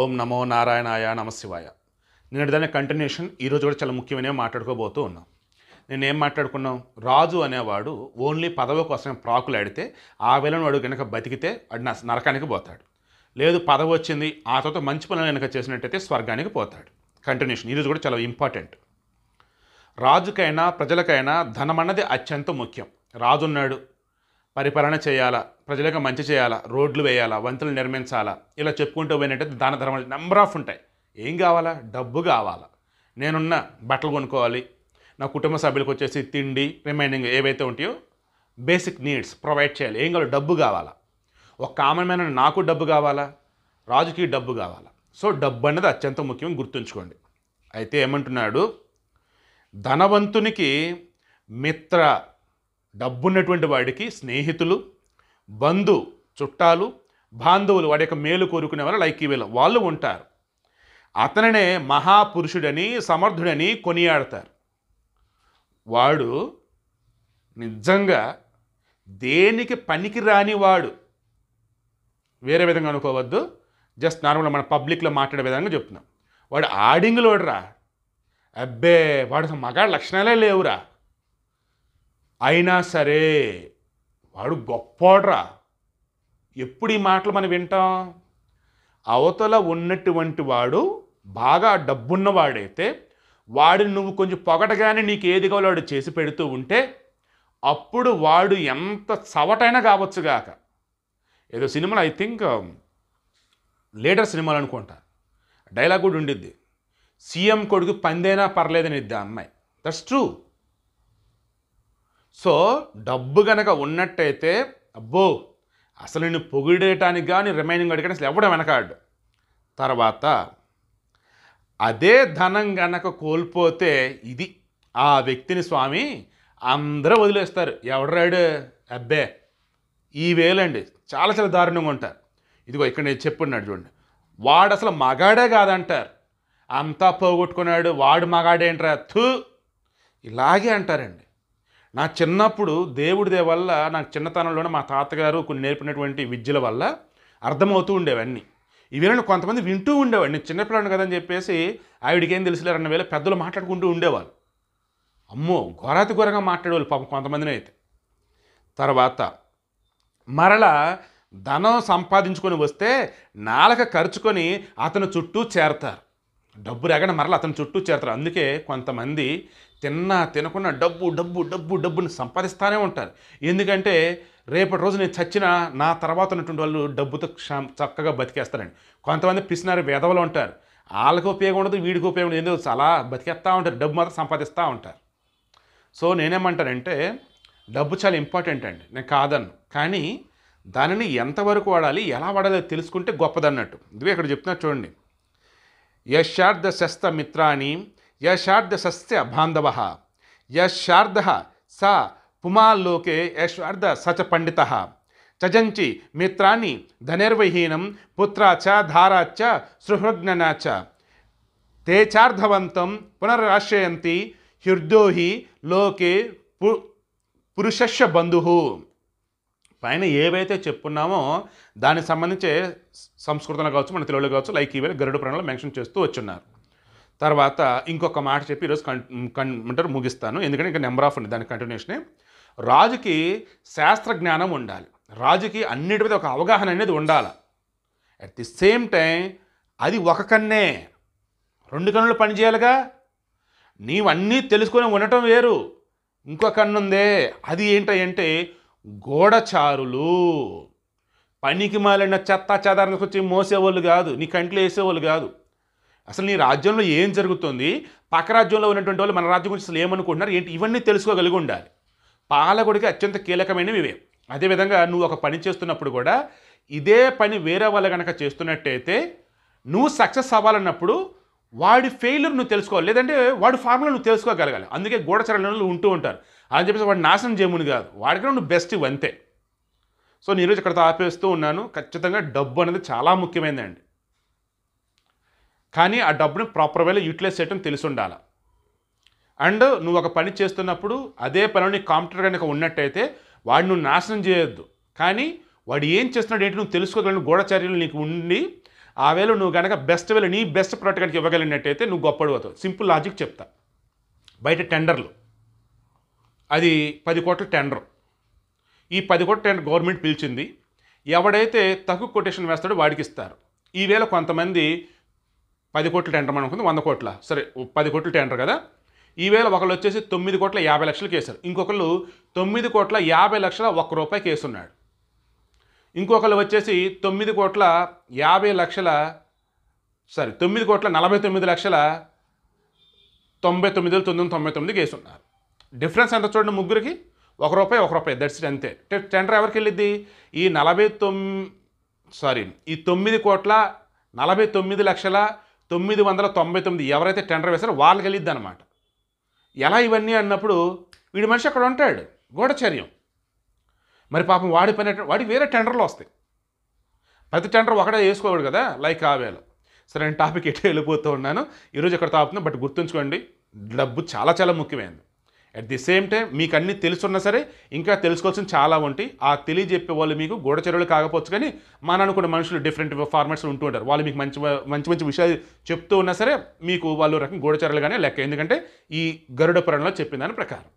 ఓం నమో నారాయణాయ నమశివాయ నేను దాని కంటిన్యూషన్ ఈరోజు కూడా చాలా ముఖ్యమైన మాట్లాడుకోబోతూ ఉన్నాం నేను ఏం మాట్లాడుకున్నాం రాజు అనేవాడు ఓన్లీ పదవి కోసం ఆడితే ఆ వేళను వాడు కనుక బతికితే వాడు నరకానికి పోతాడు లేదు పదవి వచ్చింది ఆ తర్వాత మంచి పనులు కనుక చేసినట్టయితే స్వర్గానికి పోతాడు కంటిన్యూషన్ ఈరోజు కూడా చాలా ఇంపార్టెంట్ రాజుకైనా ప్రజలకైనా ధనం అన్నది అత్యంత ముఖ్యం రాజున్నాడు పరిపాలన చేయాలా ప్రజలకు మంచి చేయాలా రోడ్లు వేయాలా వంతులు నిర్మించాలా ఇలా చెప్పుకుంటూ పోయినట్టయితే దాన ధర్మాలు నెంబర్ ఆఫ్ ఉంటాయి ఏం కావాలా డబ్బు కావాలా నేనున్న బట్టలు కొనుక్కోవాలి నా కుటుంబ సభ్యులకు వచ్చేసి తిండి రిమైనింగ్ ఏవైతే ఉంటాయో బేసిక్ నీడ్స్ ప్రొవైడ్ చేయాలి ఏం కావాలి డబ్బు కావాలా ఒక కామన్ మ్యాన్ నాకు డబ్బు కావాలా రాజుకి డబ్బు కావాలా సో డబ్బు అన్నది అత్యంత ముఖ్యం గుర్తుంచుకోండి అయితే ఏమంటున్నాడు ధనవంతునికి మిత్ర డబ్బున్నటువంటి వాడికి స్నేహితులు బంధు చుట్టాలు బాంధవులు వాడి యొక్క మేలు కోరుకునే వాళ్ళు లైక్ వీళ్ళ వాళ్ళు ఉంటారు అతననే మహాపురుషుడని సమర్థుడని కొనియాడతారు వాడు నిజంగా దేనికి పనికిరాని వాడు వేరే విధంగా అనుకోవద్దు జస్ట్ నార్మల్గా మన పబ్లిక్లో మాట్లాడే విధంగా చెప్తున్నాం వాడు ఆడింగ్లోడరా అబ్బే వాడు మగాడు లక్షణాలే లేవురా అయినా సరే వాడు గొప్పోడ్రా ఎప్పుడు ఈ మాటలు మనం వింటాం అవతల ఉన్నటువంటి వాడు బాగా డబ్బున్నవాడైతే వాడిని నువ్వు కొంచెం పొగటగానే నీకు ఏది కావాలో చేసి పెడుతూ ఉంటే అప్పుడు వాడు ఎంత చవటైనా కావచ్చుగాక ఏదో సినిమాలు ఐ థింక్ లీడర్ సినిమాలు అనుకుంటా డైలాగ్ కూడా ఉండిద్ది సీఎం కొడుకు పందేనా పర్లేదని ఇద్దా అమ్మాయి దట్స్ ట్రూ సో డబ్బు కనుక ఉన్నట్టయితే అబ్బో అసలు నేను పొగిడేయటానికి కానీ రిమైనింగ్ అడిగాను అసలు ఎవడం వెనకాడు తర్వాత అదే ధనం గనక కోల్పోతే ఇది ఆ వ్యక్తిని స్వామి అందరూ వదిలేస్తారు ఎవడ్రాడు అబ్బే ఈ వేలండి చాలా చాలా దారుణంగా ఉంటారు ఇదిగో ఇక్కడ నేను చెప్పున్నాడు చూడండి వాడు అసలు మగాడే కాదంటారు అంతా పోగొట్టుకున్నాడు వాడు మగాడేంట్రా థూ ఇలాగే అంటారండి నా చిన్నప్పుడు దేవుడి వల్ల నాకు చిన్నతనంలోనే మా తాతగారు కొన్ని నేర్పినటువంటి విద్యల వల్ల అర్థమవుతూ ఉండేవన్నీ ఇవి నేను కొంతమంది వింటూ ఉండేవాడు నేను చిన్నపిల్లని కదని చెప్పేసి ఆవిడికేం రెండు వేల పెద్దలు మాట్లాడుకుంటూ ఉండేవాళ్ళు అమ్మో ఘోరాతి ఘోరంగా మాట్లాడేవాళ్ళు పాపం కొంతమందిని అయితే తర్వాత మరలా ధనం సంపాదించుకొని వస్తే నాలక ఖర్చుకొని అతని చుట్టూ చేరతారు డబ్బు రాగానే మరలా అతని చుట్టూ చేరతారు అందుకే కొంతమంది తిన్నా తినకున్న డబ్బు డబ్బు డబ్బు డబ్బుని సంపాదిస్తూనే ఉంటారు ఎందుకంటే రేపటి రోజు నేను చచ్చిన నా తర్వాత ఉన్నటువంటి వాళ్ళు డబ్బుతో క్షా చక్కగా బతికేస్తారండి కొంతమంది పిసినారు వేదవలు ఉంటారు వాళ్ళకి ఉపయోగం ఉండదు వీడికి ఉపయోగం ఉండదు ఎందుకు అలా బతికేస్తూ ఉంటారు డబ్బు మాత్రం సంపాదిస్తూ ఉంటారు సో నేనేమంటానంటే డబ్బు చాలా ఇంపార్టెంట్ అండి నేను కాదన్ను కానీ దానిని ఎంతవరకు వాడాలి ఎలా వాడాలో తెలుసుకుంటే గొప్పదన్నట్టు ఇదివే ఇక్కడ చెప్తున్నా చూడండి यशार्धशस्त्रमित्राणि यशार्धशस्य बान्धवः यशार्धः स पुमाल्लोके यशार्ध स च पण्डितः चजञ्चि मित्राणि धनिर्विहीनं पुत्रा च धारा च सुहृग्नना च ते हृदो हि लोके पु पुरुषस्य बंधु పైన ఏవైతే చెప్పున్నామో దానికి సంబంధించి సంస్కృతంలో కావచ్చు మన తెలుగులో కావచ్చు లైక్ ఈవేళ గరుడు ప్రాణంలో మెన్షన్ చేస్తూ వచ్చున్నారు తర్వాత ఇంకొక మాట చెప్పి ఈరోజు కన్ అంటారు ముగిస్తాను ఎందుకంటే ఇంకా నెంబర్ ఆఫ్ ఉంది దాని కంటిన్యూషనే రాజుకి శాస్త్ర జ్ఞానం ఉండాలి రాజుకి అన్నిటి మీద ఒక అవగాహన అనేది ఉండాలి అట్ ది సేమ్ టైం అది ఒక కన్నే రెండు కన్నులు పనిచేయాలిగా నీవన్నీ తెలుసుకొని ఉండటం వేరు ఇంకో కన్ను ఉందే అది ఏంటంటే గోడచారులు పనికి మాలిన చెత్త వచ్చి మోసేవాళ్ళు కాదు నీ కంట్లో వేసేవాళ్ళు కాదు అసలు నీ రాజ్యంలో ఏం జరుగుతుంది పక్క రాజ్యంలో ఉన్నటువంటి వాళ్ళు మన రాజ్యం గురించి అసలు ఏమనుకుంటున్నారు ఏంటి ఇవన్నీ తెలుసుకోగలిగి ఉండాలి పాలకుడికి అత్యంత కీలకమైనవి ఇవే అదేవిధంగా నువ్వు ఒక పని చేస్తున్నప్పుడు కూడా ఇదే పని వేరే వాళ్ళు కనుక చేస్తున్నట్టయితే నువ్వు సక్సెస్ అవ్వాలన్నప్పుడు వాడి ఫెయిల్యూర్ నువ్వు తెలుసుకోవాలి లేదంటే వాడి ఫార్ములా నువ్వు తెలుసుకోగలగాలి అందుకే గోడచరణలు ఉంటూ ఉంటారు అని చెప్పేసి వాడు నాశనం చేయముని కాదు వాడికి నువ్వు బెస్ట్ ఇవంతే సో నేను ఈరోజు ఇక్కడ ఆపేస్తూ ఉన్నాను ఖచ్చితంగా డబ్బు అనేది చాలా ముఖ్యమైనదండి కానీ ఆ డబ్బుని ప్రాపర్ వేలో యూటిలైజ్ చేయటం తెలిసి ఉండాలి అండ్ నువ్వు ఒక పని చేస్తున్నప్పుడు అదే పనిని కాంప్యూటర్ కనుక ఉన్నట్టయితే వాడిని నువ్వు నాశనం చేయొద్దు కానీ వాడు ఏం చేస్తున్నాడు ఏంటి నువ్వు తెలుసుకోగలను గూఢచర్యలు నీకు ఉండి ఆ వేళ నువ్వు కనుక బెస్ట్ వేళ నీ బెస్ట్ ప్రోడక్ట్ కనుక ఇవ్వగలిగినట్టయితే నువ్వు గొప్పడు సింపుల్ లాజిక్ చెప్తా బయట టెండర్లు అది పది కోట్ల టెండర్ ఈ పది కోట్ల టెండర్ గవర్నమెంట్ పిలిచింది ఎవడైతే తక్కువ కొటేషన్ వేస్తాడో వాడికి ఇస్తారు ఈవేళ కొంతమంది పది కోట్ల టెండర్ అనుకుంది వంద కోట్ల సరే పది కోట్ల టెండర్ కదా ఈవేళ ఒకళ్ళు వచ్చేసి తొమ్మిది కోట్ల యాభై లక్షలు కేసారు ఇంకొకళ్ళు తొమ్మిది కోట్ల యాభై లక్షల ఒక్క కేసు ఉన్నాడు ఇంకొకళ్ళు వచ్చేసి తొమ్మిది కోట్ల యాభై లక్షల సారీ తొమ్మిది కోట్ల నలభై తొమ్మిది లక్షల తొంభై తొమ్మిది తొమ్మిది తొంభై కేసు ఉన్నారు డిఫరెన్స్ ఎంత చూడండి ముగ్గురికి ఒక రూపాయి ఒక రూపాయి దట్స్ ఇట్ అంతే టెండర్ ఎవరికి వెళ్ళిద్ది ఈ నలభై సారీ ఈ తొమ్మిది కోట్ల నలభై తొమ్మిది లక్షల తొమ్మిది వందల తొంభై తొమ్మిది ఎవరైతే టెండర్ వేశారో వాళ్ళకి వెళ్ళిద్ది అనమాట ఎలా ఇవన్నీ అన్నప్పుడు వీడి మనిషి అక్కడ ఉంటాడు గూఢచర్యం మరి పాపం వాడి పని వాడికి వేరే టెండర్లు వస్తాయి ప్రతి టెండర్ ఒకటే వేసుకోవాడు కదా లైక్ ఆవేలో సరే నేను టాపిక్ ఎటు వెళ్ళిపోతూ ఉన్నాను ఈరోజు ఎక్కడ తాపుతున్నా బట్ గుర్తుంచుకోండి డబ్బు చాలా చాలా ముఖ్యమైనది అట్ ది సేమ్ టైం మీకు అన్నీ తెలుసున్నా సరే ఇంకా తెలుసుకోవాల్సిన చాలా ఉంటాయి ఆ తెలియజెప్పే వాళ్ళు మీకు గూఢచర్యలు కాకపోవచ్చు కానీ మన అనుకున్న మనుషులు డిఫరెంట్ ఫార్మాట్స్ ఉంటూ ఉంటారు వాళ్ళు మీకు మంచి మంచి మంచి విషయాలు చెప్తూ ఉన్నా సరే మీకు వాళ్ళు రకం కానీ లెక్క ఎందుకంటే ఈ గరుడ పురాణంలో చెప్పిన దాని ప్రకారం